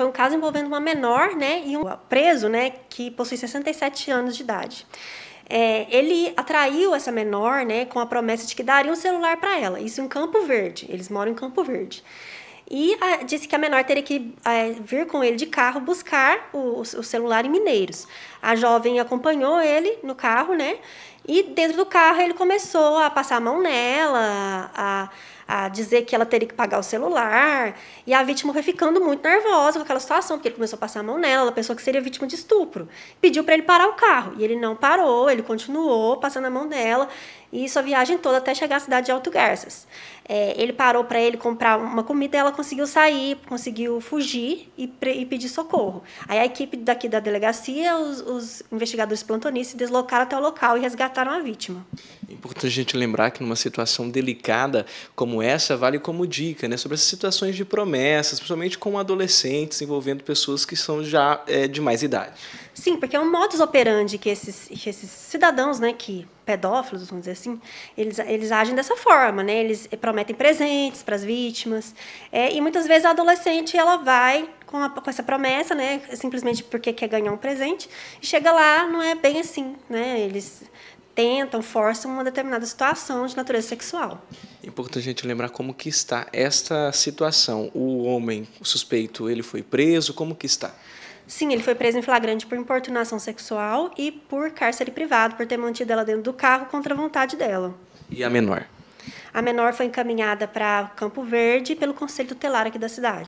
Foi um caso envolvendo uma menor, né, e um preso, né, que possui 67 anos de idade. É, ele atraiu essa menor, né, com a promessa de que daria um celular para ela. Isso em Campo Verde. Eles moram em Campo Verde. E a, ah, disse que a menor teria que é, vir com ele de carro buscar o, o, celular em Mineiros. A jovem acompanhou ele no carro, né? E dentro do carro ele começou a passar a mão nela, a, a dizer que ela teria que pagar o celular. E a vítima foi ficando muito nervosa com aquela situação, porque ele começou a passar a mão nela, ela pensou que seria vítima de estupro. Pediu para ele parar o carro. E ele não parou, ele continuou passando a mão nela. E sua viagem toda até chegar à cidade de Alto Garças. É, ele parou para ele comprar uma comida ela conseguiu sair, conseguiu fugir e, e pedir socorro. Aí a equipe daqui da delegacia, os, os investigadores plantonistas se deslocaram até o local e resgataram trataram a vítima. É importante a gente lembrar que numa situação delicada como essa, vale como dica né, sobre essas situações de promessas, principalmente com adolescentes envolvendo pessoas que são já é, de mais idade. Sim, porque é um modus operandi que esses, que esses cidadãos, né, que pedófilos, vamos dizer assim, eles, eles agem dessa forma, né? Eles prometem presentes para as vítimas. É, e muitas vezes a adolescente ela vai com, a, com essa promessa, né? Simplesmente porque quer ganhar um presente. E chega lá, não é bem assim, né? Eles tentam, forçam uma determinada situação de natureza sexual. É importante a gente lembrar como que está esta situação. O homem o suspeito, ele foi preso, como que está? Sim, ele foi preso em flagrante por importunação sexual e por cárcere privado, por ter mantido ela dentro do carro contra a vontade dela. E a menor? A menor foi encaminhada para Campo Verde pelo Conselho Tutelar aqui da cidade.